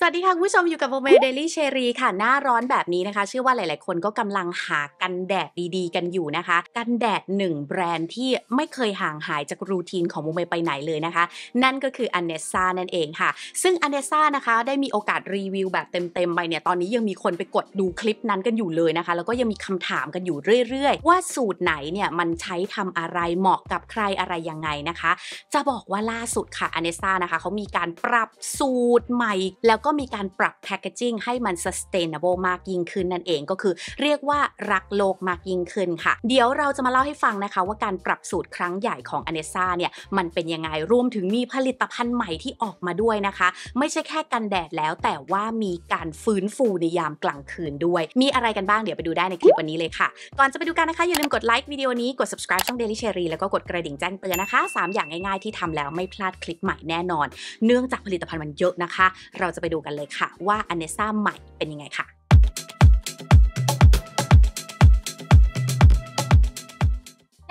สวัสดีค่ะคุณผู้ชมอยู่กับโบเมเดลี่เชอรีค่ะ หน้าร้อนแบบนี้นะคะเชื่อว่าหลายๆ คนก็กำลังหากันแดดดีๆกันอยู่นะคะ กันแดดหนึ่งแบรนด์ที่ไม่เคยห่างหายจากรูทีนของโบเมไปไหนเลยนะคะ นั่นก็คืออันเนซ่านั่นเองค่ะ ซึ่งอันเนซ่านะคะได้มีโอกาสรีวิวแบบเต็มๆ ไปเนี่ย ตอนนี้ยังมีคนไปกดดูคลิปนั้นกันอยู่เลยนะคะ แล้วก็ยังมีคำถามกันอยู่เรื่อย ๆ ว่าสูตรไหนเนี่ยมันใช้ทำอะไรเหมาะกับใครอะไรยังไงนะคะ จะบอกว่าล่าสุดค่ะอันเนซ่านะคะเขามีการปรับสูตรใหม่แล้วก็มีการปรับแพคเกจิ้งให้มัน sustainable มากยิ่งขึ้นนั่นเองก็คือเรียกว่ารักโลกมากยิ่งขึ้นค่ะ เดี๋ยวเราจะมาเล่าให้ฟังนะคะ ว่าการปรับสูตรครั้งใหญ่ของอเนซ่าเนี่ยมันเป็นยังไงรวมถึงมีผลิตภัณฑ์ใหม่ที่ออกมาด้วยนะคะ ไม่ใช่แค่กันแดดแล้ว แต่ว่ามีการฟื้นฟูในยามกลางคืนด้วย มีอะไรกันบ้างเดี๋ยวไปดูได้ในคลิปวันนี้เลยค่ะ ก่อนจะไปดูกันนะคะอย่าลืมกดไลค์วิดีโอนี้กด subscribe ช่อง Daily Cherry แล้วก็กดกระดิ่งแจ้งเตือนนะคะ 3 อย่างง่ายๆที่ทำแล้วไม่พลาดคลิปใหม่แน่นอน เนื่องจากผลิตภัณฑ์มันเยอะนะคะ เราจะไปดูดูกันเลยค่ะว่าอเนซ่าใหม่เป็นยังไงค่ะ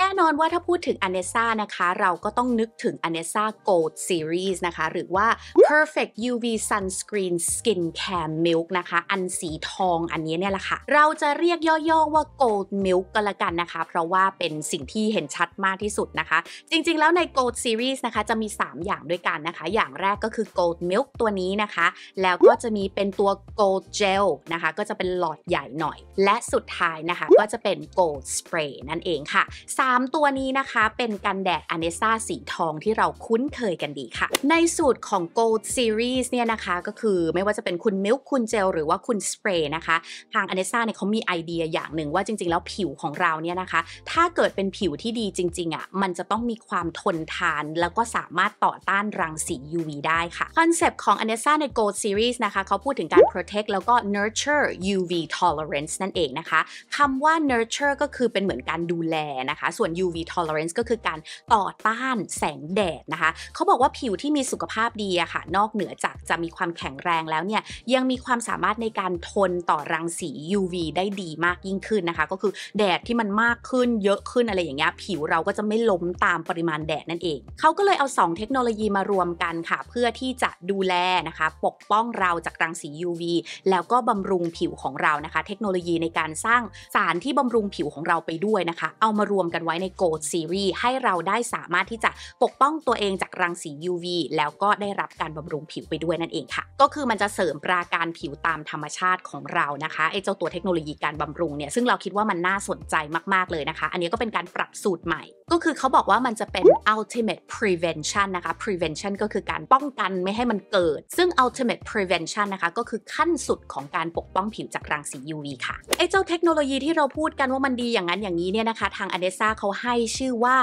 แน่นอนว่าถ้าพูดถึงอเนซ่านะคะ เราก็ต้องนึกถึงอเนซ่าโกลด์ซีรีส์นะคะ หรือว่า Perfect UV Sunscreen Skincare Milk นะคะ อันสีทองอันนี้เนี่ยแหละค่ะเราจะเรียกย่อๆว่า Gold Milk ก็แล้วกันนะคะ เพราะว่าเป็นสิ่งที่เห็นชัดมากที่สุดนะคะ จริงๆแล้วใน Gold Series นะคะจะมี 3 อย่างด้วยกันนะคะ อย่างแรกก็คือ Gold Milk ตัวนี้นะคะ แล้วก็จะมีเป็นตัว Gold Gel นะคะ ก็จะเป็นหลอดใหญ่หน่อยและสุดท้ายนะคะก็จะเป็น Gold Spray นั่นเองค่ะ3 3ตัวนี้นะคะเป็นกันแดดอเนซ่าสีทองที่เราคุ้นเคยกันดีค่ะ ในสูตรของ Gold Series เนี่ยนะคะก็คือไม่ว่าจะเป็นคุณมิลค์คุณเจลหรือว่าคุณสเปรย์นะคะ ทางอเนซ่าเนี่ยเขามีไอเดียอย่างหนึ่งว่าจริงๆ แล้วผิวของเราเนี่ยนะคะ ถ้าเกิดเป็นผิวที่ดีจริง ๆอะ่ะมันจะต้องมีความทนทาน แล้วก็สามารถต่อต้านรังสี UV ได้ค่ะคอนเซปต์ของอเนซ่าใน Gold Series นะคะเขาพูดถึงการ protect แล้วก็ nurture UV tolerance นั่นเองนะคะคำว่า nurture ก็คือเป็นเหมือนการดูแลนะคะส่วนน UV tolerance ก็คือการต่อต้านแสงแดดนะคะ เขาบอกว่าผิวที่มีสุขภาพดีอะค่ะ นอกเหนือจากจะมีความแข็งแรงแล้วเนี่ย ยังมีความสามารถในการทนต่อรังสี UV ได้ดีมากยิ่งขึ้นนะคะ ก็คือแดดที่มันมากขึ้นเยอะขึ้นอะไรอย่างเงี้ยผิวเราก็จะไม่ล้มตามปริมาณแดดนั่นเอง เขาก็เลยเอา 2 เทคโนโลยีมารวมกันค่ะ เพื่อที่จะดูแลนะคะ ปกป้องเราจากรังสี UV แล้วก็บำรุงผิวของเรานะคะ เทคโนโลยีในการสร้างสารที่บำรุงผิวของเราไปด้วยนะคะ เอามารวมกันไว้ว้ใน Gold Series ให้เราได้สามารถที่จะปกป้องตัวเองจากรังสี UV แล้วก็ได้รับการบำรุงผิวไปด้วยนั่นเองค่ะ ก็คือมันจะเสริมปราการผิวตามธรรมชาติของเรานะคะไอเจ้าตัวเทคโนโลยีการบำรุงเนี่ย ซึ่งเราคิดว่ามันน่าสนใจมากๆเลยนะคะ อันนี้ก็เป็นการปรับสูตรใหม่ ก็คือเขาบอกว่ามันจะเป็น ultimate prevention นะคะ prevention ก็คือการป้องกันไม่ให้มันเกิด ซึ่ง ultimate prevention นะคะก็คือขั้นสุดของการปกป้องผิวจากรังสี UV ค่ะไอเจ้าเทคโนโลยีที่เราพูดกันว่ามันดีอย่างนั้นอย่างนี้เนี่ยนะคะทางอเดซ่าเขาขาให้ชื่อว่า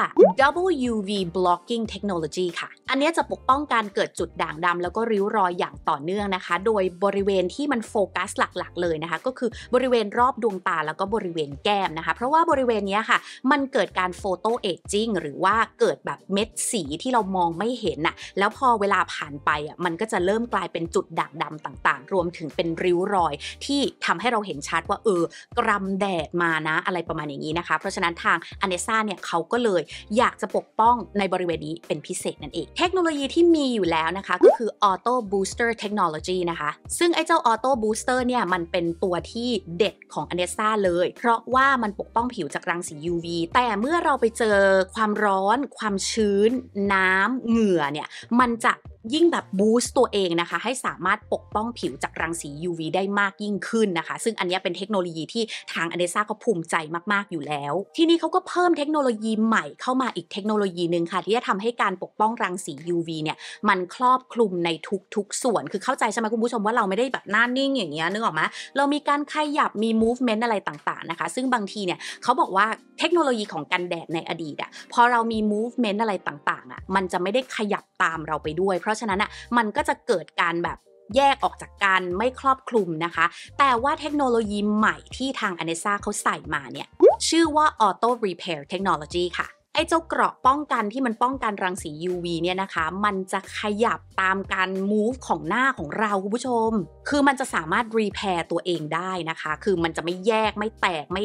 WUV blocking technology ค่ะอันนี้จะปกป้องการเกิดจุดด่างดำแล้วก็ริ้วรอยอย่างต่อเนื่องนะคะ โดยบริเวณที่มันโฟกัสหลักๆ เลยนะคะ ก็คือบริเวณรอบดวงตาแล้วก็บริเวณแก้มนะคะ เพราะว่าบริเวณนี้ค่ะ มันเกิดการโฟโตเอจจิ้งหรือว่าเกิดแบบเม็ดสีที่เรามองไม่เห็นน่ะแล้วพอเวลาผ่านไปอ่ะมันก็จะเริ่มกลายเป็นจุดด่างดำต่างๆ รวมถึงเป็นริ้วรอย ที่ทำให้เราเห็นชัดว่าเออกรำแดดมานะอะไรประมาณอย่างนี้นะคะเพราะฉะนั้นทางอเนซ่าเนี่ยเขาก็เลยอยากจะปกป้องในบริเวณนี้เป็นพิเศษนั่นเองทคโนโลยีที่มีอยู่แล้วนะคะก็คือ Auto Booster Technology นะคะ ซึ่งไอ้เจ้า Auto Booster เนี่ย มันเป็นตัวที่เด็ดของ a n e s a เลย เพราะว่ามันปกป้องผิวจากรังสี UV แต่เมื่อเราไปเจอความร้อน ความชื้น น้ำเหงื่อเนี่ยมันจะยิ่งแบบบูสต์ตัวเองนะคะ ให้สามารถปกป้องผิวจากรังสี UV ได้มากยิ่งขึ้นนะคะ ซึ่งอันนี้เป็นเทคโนโลยีที่ทางอเดซ่าเขาภูมิใจมากๆอยู่แล้ว ที่นี่เขาก็เพิ่มเทคโนโลยีใหม่เข้ามาอีกเทคโนโลยีหนึ่งค่ะ ที่จะทำให้การปกป้องรังสี UV เนี่ย มันครอบคลุมในทุกๆ ส่วนคือเข้าใจใช่ไหมคุณผู้ชมว่าเราไม่ได้แบบหน้านิ่งอย่างเงี้ยนึกออกไหมเรามีการขยับมี movement อะไรต่างๆนะคะ ซึ่งบางทีเนี่ยเขาบอกว่าเทคโนโลยีของกันแดดในอดีตอะพอเรามี movement อะไรต่างๆอะมันจะไม่ได้ขยับตามเราไปด้วยเพราะราะฉะนั้นอ่ะ มันก็จะเกิดการแบบแยกออกจากกันไม่ครอบคลุมนะคะ แต่ว่าเทคโนโลยีใหม่ที่ทางอเนซ่าเขาใส่มาเนี่ย ชื่อว่า Auto Repair Technology ค่ะไอ้เจ้าเกราะป้องกันที่มันป้องกันรังสี UV เนี่ยนะคะ มันจะขยับตามการ move ของหน้าของเราคุณผู้ชม คือมันจะสามารถ repair ตัวเองได้นะคะ คือมันจะไม่แยกไม่แตกไม่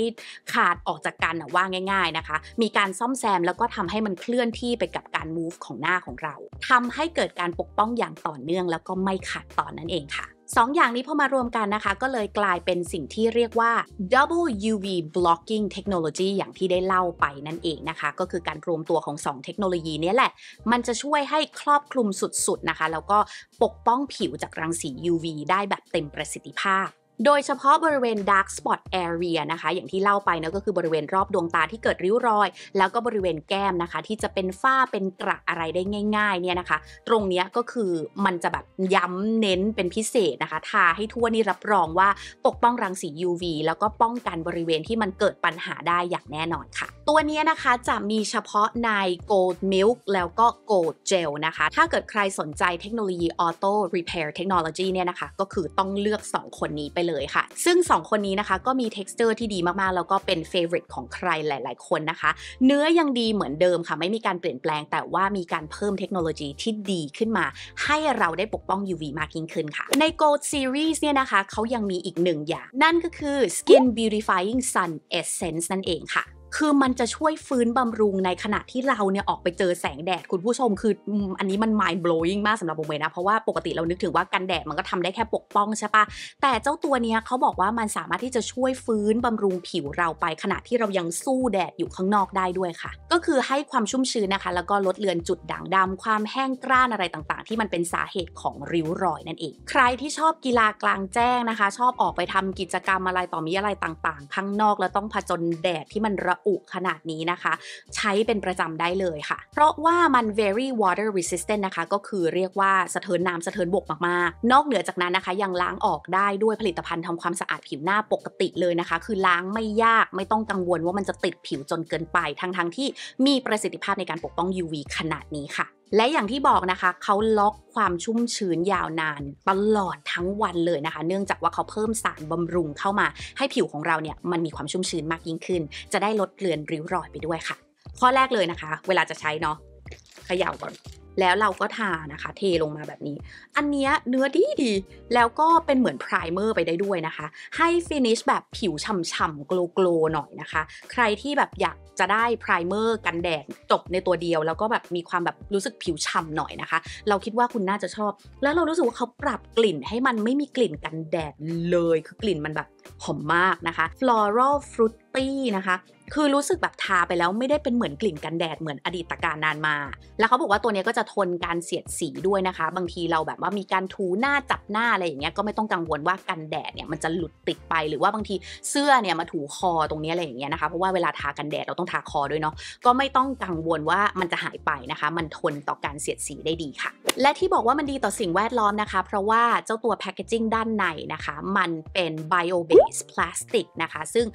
ขาดออกจากกันว่าง่าย ๆนะคะ มีการซ่อมแซม แล้วก็ทำให้มันเคลื่อนที่ไปกับการ move ของหน้าของเรา ทำให้เกิดการปกป้องอย่างต่อเนื่องแล้วก็ไม่ขาดตอนนั่นเองค่ะ2ออย่างนี้พอมารวมกันนะคะก็เลยกลายเป็นสิ่งที่เรียกว่า double UV blocking technology อย่างที่ได้เล่าไปนั่นเองนะคะ ก็คือการรวมตัวของ 2 เทคโนโลยีนี้แหละ มันจะช่วยให้ครอบคลุมสุดๆนะคะแล้วก็ปกป้องผิวจากรังสี UV ได้แบบเต็มประสิทธิภาพโดยเฉพาะบริเวณ dark spot area นะคะ อย่างที่เล่าไปนะก็คือบริเวณรอบดวงตาที่เกิดริ้วรอย แล้วก็บริเวณแก้มนะคะ ที่จะเป็นฝ้าเป็นกระอะไรได้ง่ายๆ เนี่ยนะคะ ตรงนี้ก็คือมันจะแบบย้ำเน้นเป็นพิเศษนะคะ ทาให้ทั่วนี่รับรองว่าปกป้องรังสี UV แล้วก็ป้องกันบริเวณที่มันเกิดปัญหาได้อย่างแน่นอนค่ะตัวนี้นะคะ จะมีเฉพาะใน Gold Milk แล้วก็ Gold Gel นะคะ ถ้าเกิดใครสนใจเทคโนโลยี Auto Repair Technology เนี่ยนะคะ ก็คือต้องเลือก 2 คนนี้ไปเลยค่ะ ซึ่ง 2 คนนี้นะคะก็มี texture ที่ดีมาก ๆ แล้วก็เป็น favorite ของใครหลาย ๆ คนนะคะ เนื้อยังดีเหมือนเดิมค่ะ ไม่มีการเปลี่ยนแปลง แต่ว่ามีการเพิ่มเทคโนโลยีที่ดีขึ้นมา ให้เราได้ปกป้อง UV มากยิ่งขึ้นค่ะ ใน Gold Series เนี่ยนะคะเขายังมีอีกหนึ่งอย่างนั่นก็คือ Skin Beautifying Sun Essence นั่นเองค่ะคือมันจะช่วยฟื้นบำรุงในขณะที่เราเนี่ยออกไปเจอแสงแดด คุณผู้ชมคืออันนี้มัน mind blowing มากสำหรับโมเลยนะ เพราะว่าปกติเรานึกถึงว่ากันแดดมันก็ทำได้แค่ปกป้องใช่ปะแต่เจ้าตัวเนี้ยเขาบอกว่ามันสามารถที่จะช่วยฟื้นบำรุงผิวเราไป ขณะที่เรายังสู้แดดอยู่ข้างนอกได้ด้วยค่ะ ก็คือให้ความชุ่มชื้นนะคะ แล้วก็ลดเลือนจุดด่างดำความแห้งกร้านอะไรต่างๆ ที่มันเป็นสาเหตุของริ้วรอยนั่นเองใครที่ชอบกีฬากลางแจ้งนะคะ ชอบออกไปทำกิจกรรมอะไรต่อมีอะไรต่างๆ ข้างนอกแล้วต้องผจญแดดที่มันระอุขนาดนี้นะคะ ใช้เป็นประจำได้เลยค่ะ เพราะว่ามัน very water resistant นะคะ ก็คือเรียกว่าสะเทินน้ำสะเทินบกมากๆ นอกเหนือจากนั้นนะคะ ยังล้างออกได้ด้วยผลิตภัณฑ์ทำความสะอาดผิวหน้าปกติเลยนะคะ คือล้างไม่ยากไม่ต้องกังวลว่ามันจะติดผิวจนเกินไป ทั้งๆทที่มีประสิทธิภาพในการปกป้อง UV ขนาดนี้ค่ะและอย่างที่บอกนะคะ เขาล็อกความชุ่มชื้นยาวนานตลอดทั้งวันเลยนะคะ เนื่องจากว่าเขาเพิ่มสารบำรุงเข้ามา ให้ผิวของเราเนี่ยมันมีความชุ่มชื้นมากยิ่งขึ้น จะได้ลดเลือนริ้วรอยไปด้วยค่ะ ข้อแรกเลยนะคะ เวลาจะใช้เนาะเขย่าก่อนแล้วเราก็ทานะคะ เทลงมาแบบนี้ อันเนี้ยเนื้อดีดี แล้วก็เป็นเหมือนไพรเมอร์ไปได้ด้วยนะคะ ให้ฟินิชแบบผิวฉ่ำๆโกลโกลหน่อยนะคะ ใครที่แบบอยากจะได้ไพรเมอร์กันแดดจบในตัวเดียว แล้วก็แบบมีความแบบรู้สึกผิวฉ่ำหน่อยนะคะ เราคิดว่าคุณน่าจะชอบ แล้วเรารู้สึกว่าเขาปรับกลิ่นให้มันไม่มีกลิ่นกันแดดเลย คือกลิ่นมันแบบหอมมากนะคะ floral fruity นะคะคือรู้สึกแบบทาไปแล้ว ไม่ได้เป็นเหมือนกลิ่นกันแดด เหมือนอดีตการนานมา แล้วเขาบอกว่าตัวนี้ก็จะทนการเสียดสีด้วยนะคะ บางทีเราแบบว่ามีการถูหน้าจับหน้าอะไรอย่างเงี้ย ก็ไม่ต้องกังวลว่ากันแดดเนี่ยมันจะหลุดติดไป หรือว่าบางทีเสื้อเนี่ยมาถูคอตรงนี้อะไรอย่างเงี้ยนะคะ เพราะว่าเวลาทากันแดดเราต้องทาคอด้วยเนาะ ก็ไม่ต้องกังวลว่ามันจะหายไปนะคะ มันทนต่อการเสียดสีได้ดีค่ะ และที่บอกว่ามันดีต่อสิ่งแวดล้อมนะคะ เพราะว่าเจ้าตัวแพคเกจิ้งด้านในนะคะ มันเป็น bio based plastic นะคะ ซึ่ง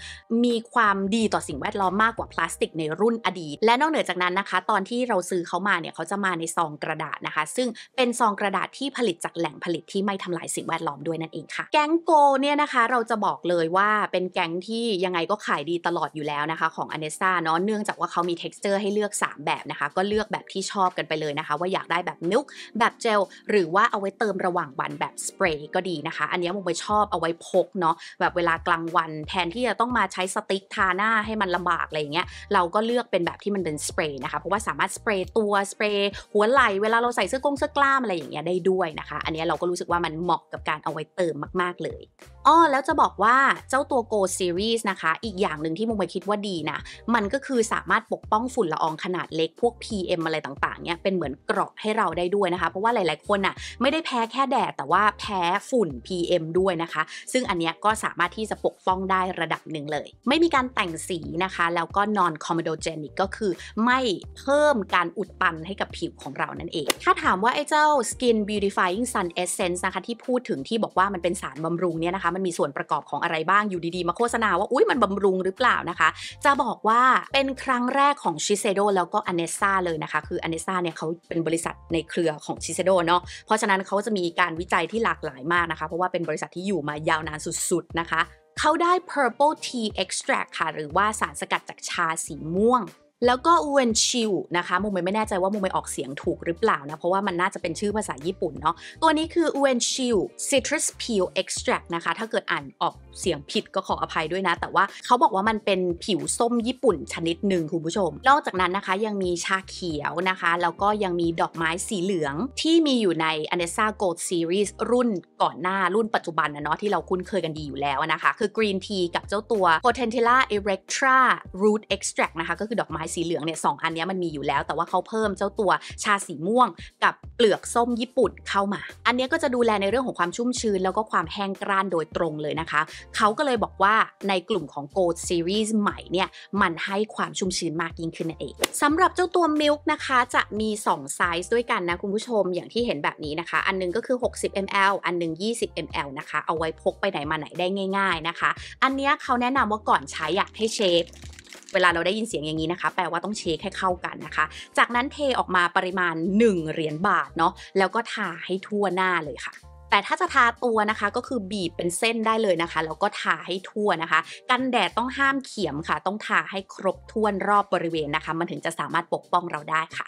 มีความดีต่อสิ่งแวดล้อมมากกว่าพลาสติกในรุ่นอดีตและนอกเหนือจากนั้นนะคะ ตอนที่เราซื้อเขามาเนี่ยเขาจะมาในซองกระดาษนะคะ ซึ่งเป็นซองกระดาษที่ผลิตจากแหล่งผลิตที่ไม่ทำลายสิ่งแวดล้อมด้วยนั่นเองค่ะแก๊งโกเนี่ยนะคะเราจะบอกเลยว่าเป็นแก๊งที่ยังไงก็ขายดีตลอดอยู่แล้วนะคะ ของอเนซ่าเนาะเนื่องจากว่าเขามีเท็ซ์เจอร์ให้เลือก3 แบบนะคะ ก็เลือกแบบที่ชอบกันไปเลยนะคะ ว่าอยากได้แบบมิลค์แบบเจลหรือว่าเอาไว้เติมระหว่างวันแบบสเปรย์ก็ดีนะคะอันนี้มุมไปชอบเอาไว้พกเนาะแบบเวลากลางวัน แทนที่จะต้องมาใช้สติ๊กทาหน้าให้มันลำบากอะไรอย่างเงี้ย เราก็เลือกเป็นแบบที่มันเป็นสเปรย์นะคะ เพราะว่าสามารถสเปรย์ตัว สเปรย์หัวไหล่เวลาเราใส่เสื้อกงเสื้อกล้ามอะไรอย่างเงี้ยได้ด้วยนะคะ อันนี้เราก็รู้สึกว่ามันเหมาะกับการเอาไว้เติมมาก ๆเลยอ๋อแล้วจะบอกว่าเจ้าตัว Go Series นะคะอีกอย่างหนึ่งที่มุมไปคิดว่าดีนะมันก็คือสามารถปกป้องฝุ่นละอองขนาดเล็กพวก PM อะไรต่างๆเนี่ยเป็นเหมือนเกราะให้เราได้ด้วยนะคะ เพราะว่าหลายๆ คนน่ะไม่ได้แพ้แค่แดด แต่ว่าแพ้ฝุ่น PM ด้วยนะคะ ซึ่งอันเนี้ยก็สามารถที่จะปกป้องได้ระดับหนึ่งเลย ไม่มีการแต่งสีนะคะแล้วก็นอน comedogenic ก็คือไม่เพิ่มการอุดตันให้กับผิวของเรานั่นเอง ถ้าถามว่าไอ้เจ้า skin beautifying sun essence นะคะที่พูดถึงที่บอกว่ามันเป็นสารบำรุงเนี่ยนะคะมันมีส่วนประกอบของอะไรบ้างอยู่ดีๆ มาโฆษณาว่าอุ้ยมันบำรุงหรือเปล่านะคะ จะบอกว่าเป็นครั้งแรกของชิเซโดแล้วก็อเนซ่าเลยนะคะ คืออเนซ่าเนี่ยเขาเป็นบริษัทในเครือของชิเซโดเนาะเพราะฉะนั้นเขาจะมีการวิจัยที่หลากหลายมากนะคะ เพราะว่าเป็นบริษัทที่อยู่มายาวนานสุดๆนะคะ เขาได้ purple tea extract ค่ะ หรือว่าสารสกัดจากชาสีม่วงแล้วก็อเวนชิวนะคะุมเมไม่แน่ใจว่าุมเมออกเสียงถูกหรือเปล่านะ เพราะว่ามันน่าจะเป็นชื่อภาษาญี่ปุ่นเนาะตัวนี้คืออเวนชิวตรัสพิวเอ็กซ์ตรักนะคะ ถ้าเกิดอ่านออกเสียงผิดก็ขออภัยด้วยนะ แต่ว่าเขาบอกว่ามันเป็นผิวส้มญี่ปุ่นชนิดหนึ่งคุณผู้ชม นอกจากนั้นนะคะยังมีชาเขียวนะคะ แล้วก็ยังมีดอกไม้สีเหลืองที่มีอยู่ในอเนซ่าโกลด์ซีรีส์รุ่นก่อนหน้ารุ่นปัจจุบันนะเนาะที่เราคุ้นเคยกันดีอยู่แล้วนะคะคือกรีนทีกับเจ้าตัว p o เท n t i l l a e กทรา r a ทเอ็กซ์ r a c กนะคะก็คือดอกไม้สีเหลืองเนี่ยสอันนี้มันมีอยู่แล้ว แต่ว่าเขาเพิ่มเจ้าตัวชาสีม่วงกับเปลือกส้มญี่ปุ่นเข้ามา อันนี้ก็จะดูแลในเรื่องของความชุ่มชื้น แล้วก็ความแห้งกร้านโดยตรงเลยนะคะ เขาก็เลยบอกว่าในกลุ่มของ Gold Series ใหม่เนี่ยมันให้ความชุ่มชื้นมากยิ่งขึ้นนั่นเองสำหรับเจ้าตัว Milk นะคะจะมี 2 ไซส์ด้วยกันนะคุณผู้ชมอย่างที่เห็นแบบนี้นะคะ อันนึงก็คือ 60 ml อันนึง20 ml นะคะเอาไว้พกไปไหนมาไหนได้ง่าย ๆนะคะ อันนี้เขาแนะนำว่าก่อนใช้อยากให้เชฟเวลาเราได้ยินเสียงอย่างนี้นะคะ แปลว่าต้องเช็คให้เข้ากันนะคะ จากนั้นเทออกมาปริมาณ 1เหรียญบาทเนาะแล้วก็ทาให้ทั่วหน้าเลยค่ะแต่ถ้าจะทาตัวนะคะก็คือบีบเป็นเส้นได้เลยนะคะแล้วก็ทาให้ทั่วนะคะ กันแดดต้องห้ามเขียมค่ะ ต้องทาให้ครบถ้วนรอบบริเวณนะคะ มันถึงจะสามารถปกป้องเราได้ค่ะ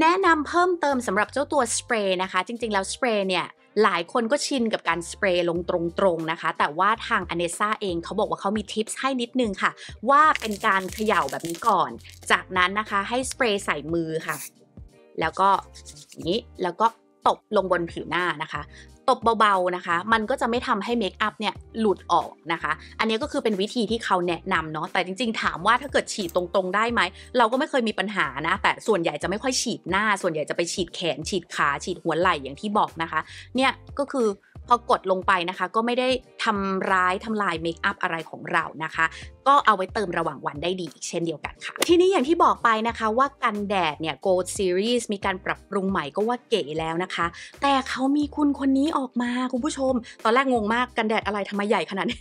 แนะนำเพิ่มเติมสำหรับเจ้าตัวสเปรย์นะคะจริงๆแล้วสเปรย์เนี่ยหลายคนก็ชินกับการสเปรย์ลงตรงๆนะคะ แต่ว่าทางอเนซ่าเองเขาบอกว่าเขามีทิปส์ให้นิดนึงค่ะ ว่าเป็นการเขย่าแบบนี้ก่อน จากนั้นนะคะให้สเปรย์ใส่มือค่ะ แล้วก็นี้แล้วก็ตบลงบนผิวหน้านะคะตบเบาๆนะคะ มันก็จะไม่ทำให้เมคอัพเนี่ยหลุดออกนะคะ อันนี้ก็คือเป็นวิธีที่เขาแนะนำเนาะ แต่จริงๆ ถามว่าถ้าเกิดฉีดตรงๆ ได้ไหม เราก็ไม่เคยมีปัญหานะ แต่ส่วนใหญ่จะไม่ค่อยฉีดหน้า ส่วนใหญ่จะไปฉีดแขน ฉีดขา ฉีดหัวไหล่อย่างที่บอกนะคะ เนี่ยก็คือพอกดลงไปนะคะ ก็ไม่ได้ทำร้ายทำลายเมคอัพอะไรของเรานะคะก็เอาไว้เติมระหว่างวันได้ดีอีกเช่นเดียวกันค่ะทีนี้อย่างที่บอกไปนะคะว่ากันแดดเนี่ย Gold Series มีการปรับปรุงใหม่ก็ว่าเก๋แล้วนะคะ แต่เขามีคุณคนนี้ออกมาคุณผู้ชม ตอนแรกงงมากกันแดดอะไรทำไมใหญ่ขนาดนี้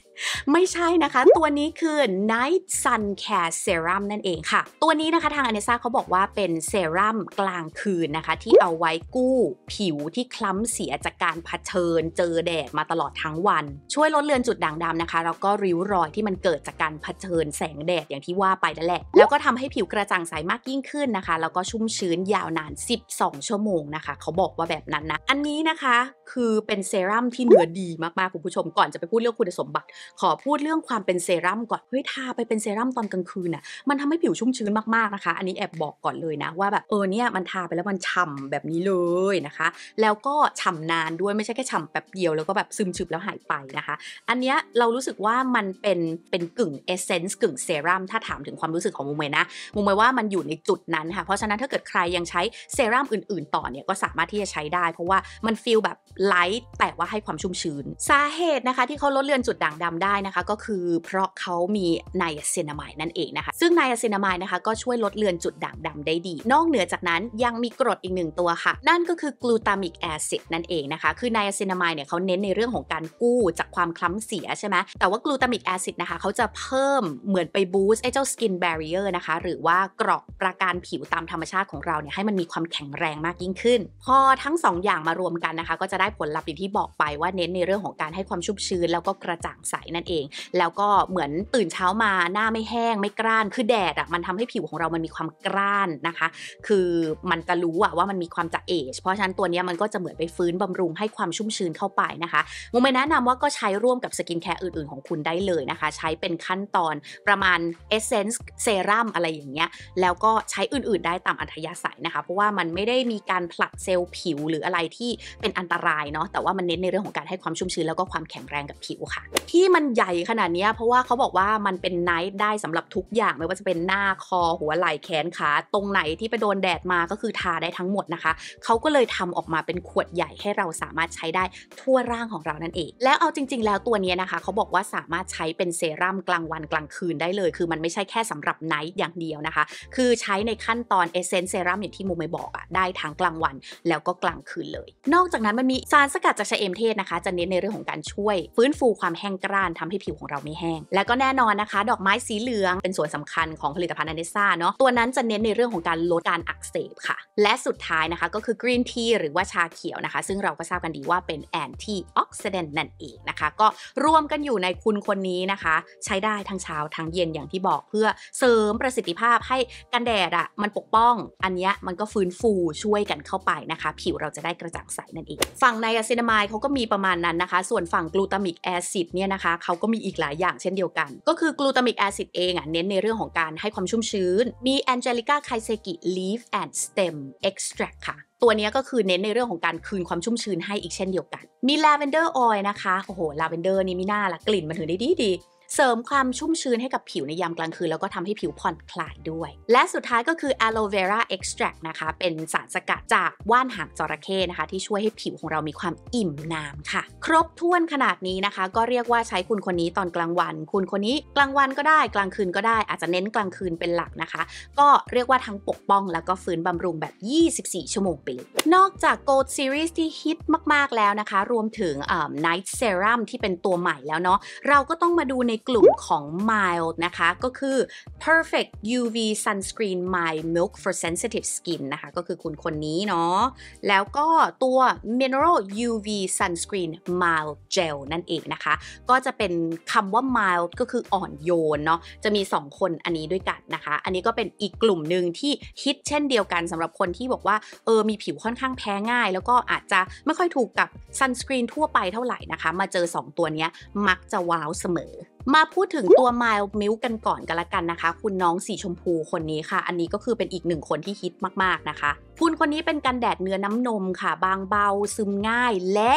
ไม่ใช่นะคะ ตัวนี้คือ Night Sun Care Serum นั่นเองค่ะ ตัวนี้นะคะทางอเนซ่าเขาบอกว่าเป็นเซรั่มกลางคืนนะคะ ที่เอาไว้กู้ผิวที่คล้ำเสียจากการเผชิญเจอแดดมาตลอดทั้งวัน ช่วยลดเลือนจุดด่างดำนะคะแล้วก็ริ้วรอยที่มันเกิดจากการเผเชิญแสงแดดอย่างที่ว่าไปนั่นแหละ แล้วก็ทำให้ผิวกระจ่างใสมากยิ่งขึ้นนะคะ แล้วก็ชุ่มชื้นยาวนาน 12 ชั่วโมงนะคะ เขาบอกว่าแบบนั้นนะ อันนี้นะคะคือเป็นเซรั่มที่เนื้อดีมากๆคุณผู้ชม ก่อนจะไปพูดเรื่องคุณสมบัติขอพูดเรื่องความเป็นเซรั่มก่อนเฮ้ยทาไปเป็นเซรั่มตอนกลางคืนน่ะมันทำให้ผิวชุ่มชื้นมากๆนะคะ อันนี้แอบบอกก่อนเลยนะว่าแบบเออเนี่ยมันทาไปแล้วมันฉ่าแบบนี้เลยนะคะ แล้วก็ฉ่านานด้วยไม่ใช่แค่ฉ่าแป๊บเดียวแล้วก็แบบซึมชืบแล้วหายไปนะคะ อันเนี้ยเรารู้สึกว่ามันเป็นเป็นกึ่งเอเซนส์กึ่งเซรั่มถ้าถามถึงความรู้สึกของมุมเมนะมุมเมว่ามันอยู่ในจุดนั้นค่ะเพราะฉะนั้นถ้าเกิดใครยังใช้เซรั่มอื่นๆต่อเนี่ยก็สามารถที่จะใช้ได้ เพราะว่ามันฟีลแบบไลท์แต่ว่าให้ความชุ่มชื้น สาเหตุนะคะที่เขาลดเลือนจุดด่างดำได้นะคะ ก็คือเพราะเขามีไนอาเซนามายนั่นเองนะคะ ซึ่งไนอาเซนามายนะคะก็ช่วยลดเลือนจุดด่างดำได้ดี นอกเหนือจากนั้นยังมีกรดอีกหนึ่งตัวค่ะ นั่นก็คือกลูตามิกแอซิดนั่นเองนะคะ คือไนอาเซนามายเนี่ยเขาเน้นในเรื่องของการกู้จากความคล้ำเสียใช่ไหมแต่ว่ากลูตามิกแอซิดนะคะเขาจะเพิ่มเหมือนไปบูสต์ไอ้เจ้าสกินแบเรียร์นะคะหรือว่าเกราะประการผิวตามธรรมชาติของเราเนี่ยให้มันมีความแข็งแรงมากยิ่งขึ้น พอทั้ง2ออย่างมารวมกันนะคะก็จะได้ผลลัพธ์อย่างที่บอกไปว่าเน้นในเรื่องของการให้ความชุ่มชื้น แล้วก็กระจ่างใสนั่นเอง แล้วก็เหมือนตื่นเช้ามาหน้าไม่แห้งไม่กร้านคือแดดอ่ะมันทำให้ผิวของเรามันมีความกร้านนะคะ คือมันจะรู้อ่ะว่ามันมีความจะเอชเพราะฉะนั้นตัวนี้มันก็จะเหมือนไปฟื้นบำรุงให้ความชุ่มชื้นเข้าไปนะคะมุมไปแนะนำว่าก็ใช้ร่วมกับสกินแคร์อื่น ๆของคุณได้เลยนะคะ ใช้เป็นขั้นตอนประมาณเอเซนส์เซรั่มอะไรอย่างเงี้ยแล้วก็ใช้อื่น ๆได้ตามอัธยาศัยนะคะเพราะว่ามันไม่ได้มีการผลัดเซลล์ผิวหรืออะไรที่เป็นอันตรายายเนาะแต่ว่ามันเน้นในเรื่องของการให้ความชุ่มชื้นแล้วก็ความแข็งแรงกับผิวค่ะ ที่มันใหญ่ขนาดนี้เพราะว่าเขาบอกว่ามันเป็นไนท์ได้สำหรับทุกอย่างไม่ว่าจะเป็นหน้าคอหัวไหล่แขนขาตรงไหนที่ไปโดนแดดมาก็คือทาได้ทั้งหมดนะคะเขาก็เลยทำออกมาเป็นขวดใหญ่ให้เราสามารถใช้ได้ทั่วร่างของเรานั่นเอง แล้วเอาจริง ๆแล้วตัวนี้นะคะเขาบอกว่าสามารถใช้เป็นเซรั่มกลางวันกลางคืนได้เลยคือมันไม่ใช่แค่สำหรับไนท์อย่างเดียวนะคะ คือใช้ในขั้นตอนเอเซน์เซรั่มอย่างที่มูไม่บอกอะได้ทั้งกลางวัน แล้วก็กลางคืนเลย นอกจากนั้นมันมีสารสกัดจากชะเอมเทศนะคะจะเน้นในเรื่องของการช่วย ฟื้นฟูความแห้งกร้านทำให้ผิวของเราไม่แห้ง และก็แน่นอนนะคะ ดอกไม้สีเหลืองเป็นส่วนสำคัญของผลิตภัณฑ์อเนซ่าเนาะตัวนั้นจะเน้นในเรื่องของการลดการอักเสบค่ะ และสุดท้ายนะคะก็คือกรีนทีหรือว่าชาเขียวนะคะซึ่งเราก็ทราบกันดีว่าเป็นแอนตี้ออกซิเดนต์นั่นเองนะคะก็รวมกันอยู่ในคุณคนนี้นะคะใช้ได้ทั้งเช้าทั้งเย็นอย่างที่บอกเพื่อเสริมประสิทธิภาพให้กันแดดอะ่ะมันปกป้องอันเนี้ยมันก็ฟื้นฟูช่วยกันเข้าไปนะคะ ผิวเราจะได้กระจ่างใสนั่นเองฟัง่งไนอะซินามายเขาก็มีประมาณนั้นนะคะ ส่วนฝั่งกลูตามิกแอซิดเนี่ยนะคะเขาก็มีอีกหลายอย่างเช่นเดียวกัน ก็คือกลูตามิกแอซิดเองอ่ะเน้นในเรื่องของการให้ความชุ่มชื้นมีแองเจลิก้าไคเซกิลีฟแอนด์สเต็มเอ็กซ์ตรักค่ะ ตัวนี้ก็คือเน้นในเรื่องของการคืนความชุ่มชื้นให้อีกเช่นเดียวกัน มีลาเวนเดอร์ออยล์นะคะ โอ้โหลาเวนเดอร์นี่มีหน้าละกลิ่นมันถึงได้ดีดีเสริมความชุ่มชื้นให้กับผิวในยามกลางคืนแล้วก็ทำให้ผิวผ่อนคลายด้วย และสุดท้ายก็คือ aloe vera extract นะคะเป็นสารสกัดจากว่านหางจระเข้นะคะ ที่ช่วยให้ผิวของเรามีความอิ่มน้ำค่ะ ครบถ้วนขนาดนี้นะคะ ก็เรียกว่าใช้คุณคนนี้ตอนกลางวัน คุณคนนี้กลางวันก็ได้กลางคืนก็ได้ อาจจะเน้นกลางคืนเป็นหลักนะคะ ก็เรียกว่าทั้งปกป้องแล้วก็ฟื้นบำรุงแบบ 24 ชั่วโมงไปเลยนอกจาก Gold Series ที่ฮิตมาก ๆ แล้วนะคะรวมถึง Night Serum ที่เป็นตัวใหม่แล้วเนาะเราก็ต้องมาดูในกลุ่มของ mild นะคะก็คือ perfect UV sunscreen mild milk for sensitive skin นะคะก็คือคุณคนนี้เนาะแล้วก็ตัว mineral UV sunscreen mild gel นั่นเองนะคะ ก็จะเป็นคำว่า mild ก็คืออ่อนโยนเนาะจะมี 2 คนอันนี้ด้วยกันนะคะ อันนี้ก็เป็นอีกกลุ่มหนึ่งที่ฮิตเช่นเดียวกันสำหรับคนที่บอกว่าเออมีผิวค่อนข้างแพ้ง่าย แล้วก็อาจจะไม่ค่อยถูกกับซันส r รีนทั่วไปเท่าไหร่นะคะมาเจอ2ตัวนี้มักจะว้าวเสมอมาพูดถึงตัวไมล์มิลกันก่อนกันละกันนะคะ คุณน้องสีชมพูคนนี้ค่ะ อันนี้ก็คือเป็นอีกหนึ่งคนที่ฮิตมากๆนะคะ คุณคนนี้เป็นกันแดดเนื้อน้ำนมค่ะ บางเบาซึมง่าย และ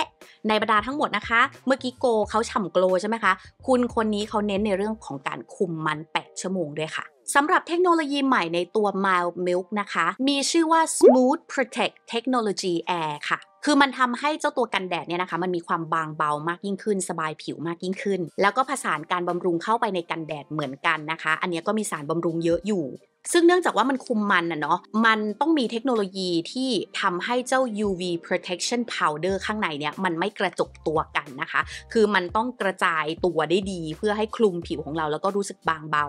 ในบรรดาทั้งหมดนะคะ เมื่อกี้โกเขาฉ่ำโกลใช่ไหมคะ คุณคนนี้เขาเน้นในเรื่องของการคุมมัน 8 ชั่วโมงด้วยค่ะสำหรับเทคโนโลยีใหม่ในตัว Mild Milk นะคะ มีชื่อว่า Smooth Protect Technology Air ค่ะ คือมันทำให้เจ้าตัวกันแดดเนี่ยนะคะ มันมีความบางเบามากยิ่งขึ้นสบายผิวมากยิ่งขึ้น แล้วก็ผสานการบำรุงเข้าไปในกันแดดเหมือนกันนะคะ อันนี้ก็มีสารบำรุงเยอะอยู่ ซึ่งเนื่องจากว่ามันคุมมันนะเนาะมันต้องมีเทคโนโลยีที่ทำให้เจ้า UV protection powder ข้างในเนี่ยมันไม่กระจกตัวกันนะคะ คือมันต้องกระจายตัวได้ดี เพื่อให้คลุมผิวของเราแล้วก็รู้สึกบางเบา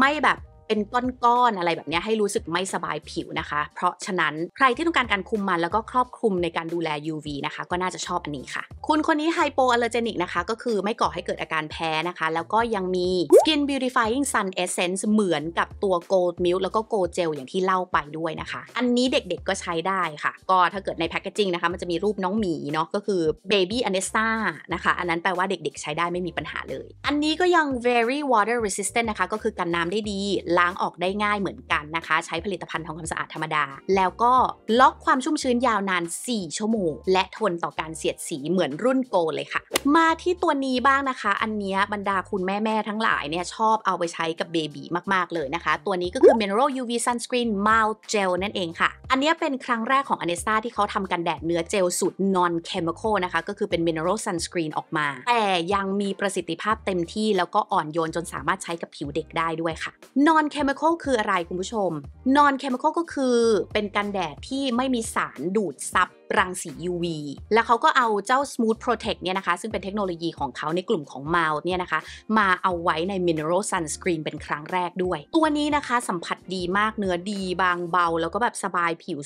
ไม่แบบเป็นก้อนๆอะไรแบบนี้ให้รู้สึกไม่สบายผิวนะคะ เพราะฉะนั้นใครที่ต้องการการคุมมันแล้วก็ครอบคลุมในการดูแล UV นะคะ ก็น่าจะชอบอันนี้ค่ะ คุณคนนี้ไฮโปอัลเลอร์เจนิกนะคะ ก็คือไม่ก่อให้เกิดอาการแพ้นะคะ แล้วก็ยังมี Skin Beautifying Sun Essence เหมือนกับตัว Gold Milk แล้วก็ Gold Gel อย่างที่เล่าไปด้วยนะคะ อันนี้เด็กๆ ก็ใช้ได้ค่ะ ก็ถ้าเกิดในแพคเกจิ้งนะคะมันจะมีรูปน้องหมีเนาะก็คือ Baby a n e s t a นะคะอันนั้นแปลว่าเด็กๆ ใช้ได้ไม่มีปัญหาเลย อันนี้ก็ยัง very water resistant นะคะก็คือกันน้ำได้ดีล้างออกได้ง่ายเหมือนกันนะคะ ใช้ผลิตภัณฑ์ทำความสะอาดธรรมดา แล้วก็ล็อกความชุ่มชื้นยาวนาน 4 ชั่วโมงและทนต่อการเสียดสีเหมือนรุ่นโกเลยค่ะ มาที่ตัวนี้บ้างนะคะ อันนี้บรรดาคุณแม่แม่ทั้งหลายเนี่ยชอบเอาไปใช้กับเบบีมากๆเลยนะคะ ตัวนี้ก็คือ Mineral UV Sunscreen m o u t h Gel นั่นเองค่ะ อันนี้เป็นครั้งแรกของอเนสตาที่เขาทำกันแดดเนื้อเจลสูตร non chemical นะคะก็คือเป็น Mineral Sunscreen ออกมาแต่ยังมีประสิทธิภาพเต็มที่แล้วก็อ่อนโยนจนสามารถใช้กับผิวเด็กได้ด้วยค่ะ non เคมีคอลคืออะไรคุณผู้ชม นอนเคมีคอลก็คือเป็นกันแดดที่ไม่มีสารดูดซับรังสี UV แล้วเขาก็เอาเจ้า Smooth Protect เนี่ยนะคะซึ่งเป็นเทคโนโลยีของเขาในกลุ่มของ m o u เนี่ยนะคะมาเอาไว้ใน Mineral Sunscreen เป็นครั้งแรกด้วย ตัวนี้นะคะสัมผัสดีมากเนื้อดีบางเบาแล้วก็แบบสบายผิว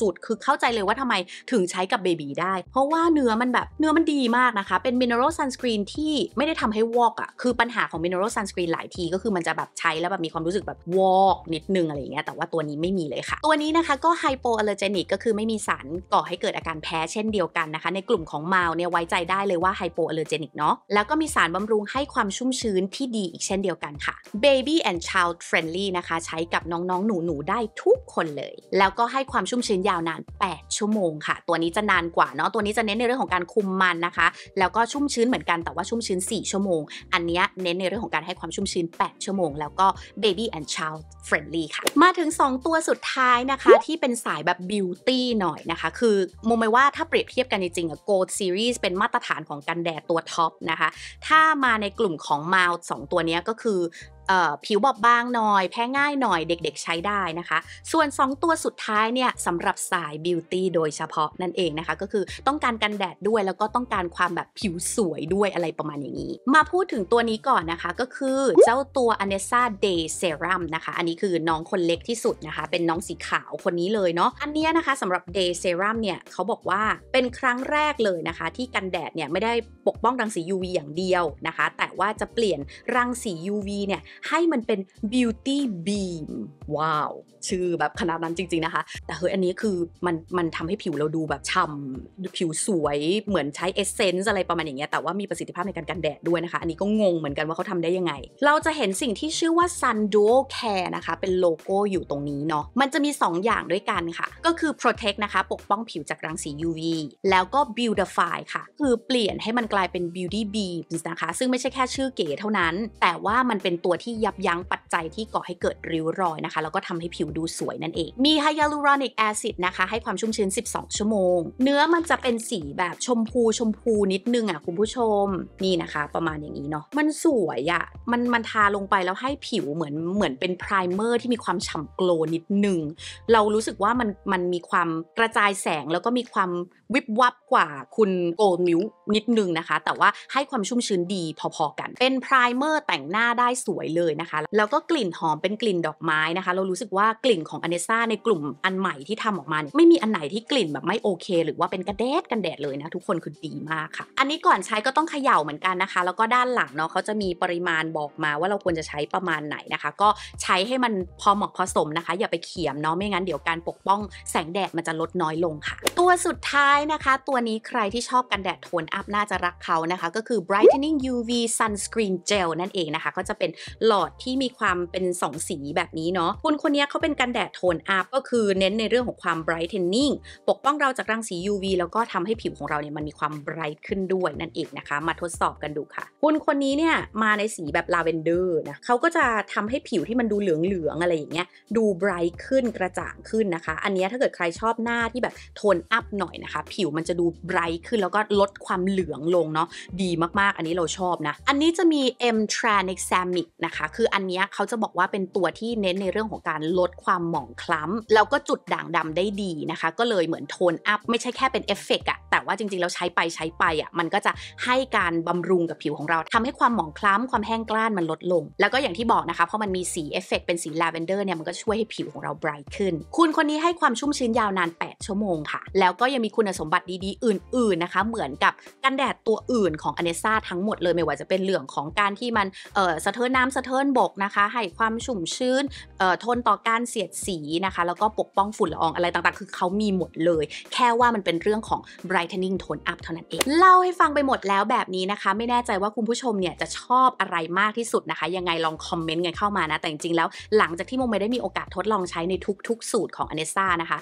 สุดๆ คือเข้าใจเลยว่าทำไมถึงใช้กับเบบีได้ เพราะว่าเนื้อมันแบบเนื้อมันดีมากนะคะ เป็น Mineral Sunscreen ที่ไม่ได้ทำให้วอกอะ่ะคือปัญหาของ Mineral Sunscreen หลายทีก็คือมันจะแบบใช้แล้วแบบมีความรู้สึกแบบวอกนิดนึงอะไรอย่างเงี้ยแต่ว่าตัวนี้ไม่มีเลยค่ะ ตัวนี้นะคะก็ไฮโปอัลเลอร์เจนิกก็คือไม่มีสารก่อให้เกิดอาการแพ้เช่นเดียวกันนะคะ ในกลุ่มของมาเนี่ยไว้ใจได้เลยว่าไฮโปอเลอร์เจนิกเนาะแล้วก็มีสารบำรุงให้ความชุ่มชื้นที่ดีอีกเช่นเดียวกันค่ะ Baby and Child Friendly นะคะใช้กับน้องๆหนูๆ ได้ทุกคนเลย แล้วก็ให้ความชุ่มชื้นยาวนาน 8 ชั่วโมงค่ะ ตัวนี้จะนานกว่าเนาะตัวนี้จะเน้นในเรื่องของการคุมมันนะคะ แล้วก็ชุ่มชื้นเหมือนกันแต่ว่าชุ่มชื้น 4 ชั่วโมง อันนี้เน้นในเรื่องของการให้ความชุ่มชื้น 8 ชั่วโมง แล้วก็ Baby and Child Friendly ค่ะมาถึง 2 ตัวสุดท้ายนะคะที่เป็นสายแบบ Beauty หน่อยนะคะ คือมุมไปว่าถ้าเปรียบเทียบกันจริงๆอะ Gold Series เป็นมาตรฐานของกันแดดตัวท็อปนะคะ ถ้ามาในกลุ่มของ Mild 2ตัวนี้ก็คือผิวบอบบางหน่อยแพ้ง่ายหน่อยเด็กๆใช้ได้นะคะ ส่วน 2 ตัวสุดท้ายเนี่ยสำหรับสายบิวตี้โดยเฉพาะนั่นเองนะคะก็คือต้องการกันแดดด้วยแล้วก็ต้องการความแบบผิวสวยด้วยอะไรประมาณอย่างนี้ มาพูดถึงตัวนี้ก่อนนะคะก็คือเจ้าตัว a n e s a Day Serum นะคะ อันนี้คือน้องคนเล็กที่สุดนะคะ เป็นน้องสีขาวคนนี้เลยเนาะอันนี้นะคะสำหรับ Day Serum เนี่ยเขาบอกว่าเป็นครั้งแรกเลยนะคะที่กันแดดเนี่ยไม่ได้ปกป้องรังสี UV อย่างเดียวนะคะ แต่ว่าจะเปลี่ยนรังสี UV เนี่ยให้มันเป็น beauty beam ว้าวชื่อแบบขนาดนั้นจริงๆนะคะ แต่เฮ้ยอันนี้คือมันมันทำให้ผิวเราดูแบบช่ำผิวสวยเหมือนใช้เอเซนส์อะไรประมาณอย่างเงี้ย แต่ว่ามีประสิทธิภาพในการกันแดดด้วยนะคะ อันนี้ก็งงเหมือนกันว่าเขาทำได้ยังไง เราจะเห็นสิ่งที่ชื่อว่า sun duo care นะคะ เป็นโลโก้อยู่ตรงนี้เนาะ มันจะมี 2 อย่างด้วยกันค่ะ ก็คือ protect นะคะปกป้องผิวจากรังสี UV แล้วก็ beautify ค่ะ คือเปลี่ยนให้มันกลายเป็น beauty beams นะคะ ซึ่งไม่ใช่แค่ชื่อเก๋เท่านั้น แต่ว่ามันเป็นตัวที่ยับยั้งปัจจัยที่ก่อให้เกิดริ้วรอยนะคะ แล้วก็ทำให้ผิวดูสวยนั่นเอง มีไฮยาลูรอนิกแอซิดนะคะ ให้ความชุ่มชื้น 12 ชั่วโมง เนื้อมันจะเป็นสีแบบชมพูชมพูนิดนึงอ่ะคุณผู้ชมนี่นะคะประมาณอย่างนี้เนาะมันสวยอะ่ะมันมันทาลงไปแล้วให้ผิวเหมือนเหมือนเป็นพรายเมอร์ที่มีความฉ่ำโกลนิดนึง เรารู้สึกว่ามันมันมีความกระจายแสงแล้วก็มีความวิบวับกว่าคุณโกลมิวนิดนึงนะคะ แต่ว่าให้ความชุ่มชื้นดีพอๆกัน เป็นพรายเมอร์แต่งหน้าได้สวยเลยนะคะแล้วก็กลิ่นหอมเป็นกลิ่นดอกไม้นะคะ เรารู้สึกว่ากลิ่นของอเนซ่าในกลุ่มอันใหม่ที่ทำออกมาไม่มีอันไหนที่กลิ่นแบบไม่โอเคหรือว่าเป็นกระแดดกันแดดเลยนะทุกคนคือดีมากค่ะ อันนี้ก่อนใช้ก็ต้องเขย่าเหมือนกันนะคะ แล้วก็ด้านหลังเนาะเขาจะมีปริมาณบอกมาว่าเราควรจะใช้ประมาณไหนนะคะ ก็ใช้ให้มันพอเหมาะพอสมนะคะ อย่าไปเขียมเนาะไม่งั้นเดี๋ยวการปกป้อง แสงแดดมันจะลดน้อยลงค่ะ ตัวสุดท้ายนะคะ ตัวนี้ใครที่ชอบกันแดดโทนอัพน่าจะรักเขานะคะ ก็คือ brightening UV sunscreen gel นั่นเองนะคะ ก็จะเป็นหลอดที่มีความเป็นสองสีแบบนี้เนาะคุณคนนี้เขาเป็นกันแดดโทนอัพก็คือเน้นในเรื่องของความ brightening ปกป้องเราจากรังสี UV แล้วก็ทำให้ผิวของเราเนี่ยมันมีความ bright ขึ้นด้วยนั่นเองนะคะ มาทดสอบกันดูค่ะคุณคนนี้เนี่ยมาในสีแบบลาเวนเดอร์นะเขาก็จะทำให้ผิวที่มันดูเหลืองๆอะไรอย่างเงี้ยดู bright ขึ้นกระจ่างขึ้นนะคะ อันนี้ถ้าเกิดใครชอบหน้าที่แบบโทนอัพหน่อยนะคะผิวมันจะดู bright ขึ้นแล้วก็ลดความเหลืองลงเนาะดีมากๆ อันนี้เราชอบนะอันนี้จะมี M t r a n e x a m i c นะคะคืออันนี้เขาจะบอกว่าเป็นตัวที่เน้นในเรื่องของการลดความหมองคล้ำแล้วก็จุดด่างดำได้ดีนะคะก็เลยเหมือนโทนอัพไม่ใช่แค่เป็นเอฟเฟกต์อะแต่ว่าจริงๆแล้วใช้ไปใช้ไปอะมันก็จะให้การบำรุงกับผิวของเรา ทำให้ความหมองคล้ำความแห้งกร้านมันลดลง แล้วก็อย่างที่บอกนะคะเพราะมันมีสีเอฟเฟกต์เป็นสีลาเวนเดอร์เนี่ยมันก็ช่วยให้ผิวของเราไบรท์ขึ้น คุณคนนี้ให้ความชุ่มชื้นยาวนาน 8 ชั่วโมงค่ะ แล้วก็ยังมีคุณสมบัติดีๆอื่น ๆนะคะ เหมือนกับกันแดดตัวอื่นของอเนซ่าทั้งหมดเลยไม่ว่าจะเป็นเรื่องของการที่มันเอ่อสะเทินน้ำสะเทินบกนะคะให้ความชุ่มชื้นทนต่อการเสียดสีนะคะ แล้วก็ปกป้องฝุ่นละอองอะไรต่างๆคือเขามีหมดเลย แค่ว่ามันเป็นเรื่องของ brightening tone up เท่านั้นเอง เล่าให้ฟังไปหมดแล้วแบบนี้นะคะ ไม่แน่ใจว่าคุณผู้ชมเนี่ยจะชอบอะไรมากที่สุดนะคะ ยังไงลองคอมเมนต์กันเข้ามานะ แต่จริงๆ แล้วหลังจากที่โมไม่ได้มีโอกาสทดลองใช้ในทุกๆ สูตรของอเนซ่านะคะ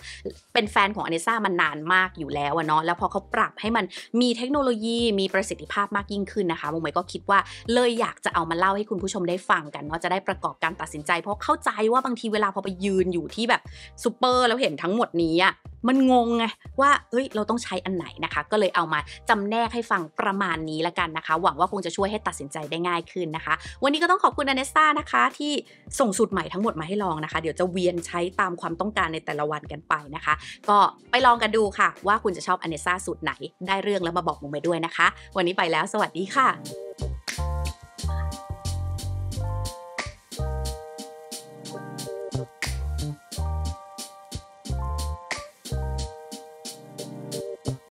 เป็นแฟนของอเนซ่ามานานมากอยู่แล้วเนาะแล้วพอเขาปรับให้มันมีเทคโนโลยีมีประสิทธิภาพมากยิ่งขึ้นนะคะโมไม่ก็คิดว่าเลยอยากจะเอามาเล่าให้คุณผู้ชมได้ฟังกันเนาะจะได้ประกอบการตัดสินใจเพราะเข้าใจว่าบางทีเวลาพอไปยืนอยู่ที่แบบซูเปอร์แล้วเห็นทั้งหมดนี้อะมันงงไงว่าเอ้ยเราต้องใช้อันไหนนะคะ ก็เลยเอามาจำแนกให้ฟังประมาณนี้ละกันนะคะ หวังว่าคงจะช่วยให้ตัดสินใจได้ง่ายขึ้นนะคะ วันนี้ก็ต้องขอบคุณอเนสตานะคะที่ส่งสูตรใหม่ทั้งหมดมาให้ลองนะคะ เดี๋ยวจะเวียนใช้ตามความต้องการในแต่ละวันกันไปนะคะ ก็ไปลองกันดูค่ะว่าคุณจะชอบอเนสตาสูตรไหน ได้เรื่องแล้วมาบอกมุมไปด้วยนะคะ วันนี้ไปแล้ว สวัสดีค่ะ